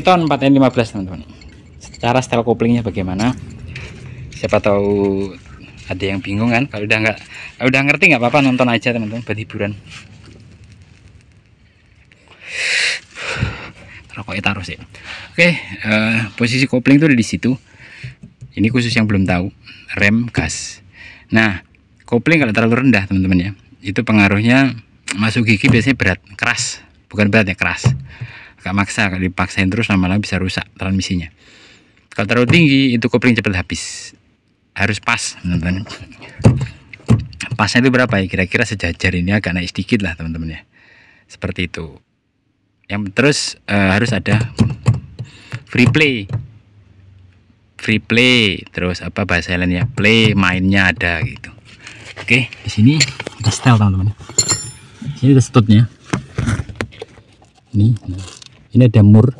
tahun 4N15 teman-teman secara setel koplingnya bagaimana siapa tahu ada yang bingung kan kalau udah nggak udah ngerti nggak apa-apa nonton aja teman-teman buat hiburan rokoknya taruh sih oke uh, posisi kopling itu ada di situ ini khusus yang belum tahu rem gas nah kopling kalau terlalu rendah teman-teman ya itu pengaruhnya masuk gigi biasanya berat keras bukan berat ya keras agak maksa kalau dipaksain terus lama-lama bisa rusak transmisinya kalau terlalu tinggi itu kopling cepat habis harus pas teman-teman pasnya itu berapa ya kira-kira sejajar ini agak naik sedikit lah teman-teman ya seperti itu yang terus uh, harus ada free play free play terus apa bahasa lainnya play mainnya ada gitu oke di sini kita setel teman-teman Ini ada nah. ini ini ada mur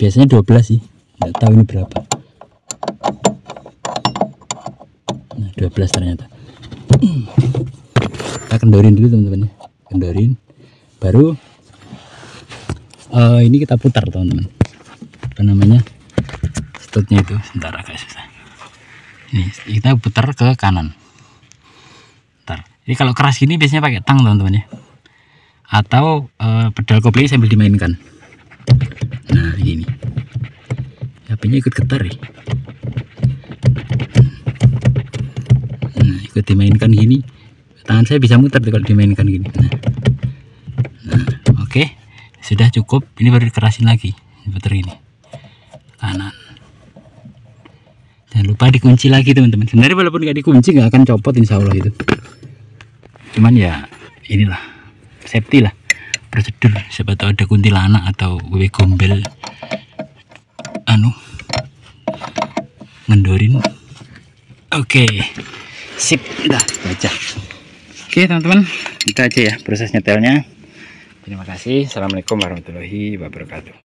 biasanya 12 sih nggak tahu ini berapa nah 12 ternyata kita kendorin dulu teman-teman ya kendorin baru uh, ini kita putar teman-teman apa namanya stutnya itu sebentar agak susah ini kita putar ke kanan ntar jadi kalau keras gini biasanya pakai tang teman-teman ya atau uh, pedal kopling sambil dimainkan nah ini HP-nya ikut getar ya nah ikut dimainkan gini tangan saya bisa muter kalau dimainkan gini nah, nah oke okay. sudah cukup ini baru dikerasin lagi puter ini kanan jangan lupa dikunci lagi teman-teman sebenarnya walaupun nggak dikunci nggak akan copot insyaallah itu cuman ya inilah safety lah prosedur siapa tahu ada kuntilanak atau gue gombel anu ngendorin oke okay. sip udah baca oke okay, teman-teman kita aja ya proses nyetelnya terima kasih assalamualaikum warahmatullahi wabarakatuh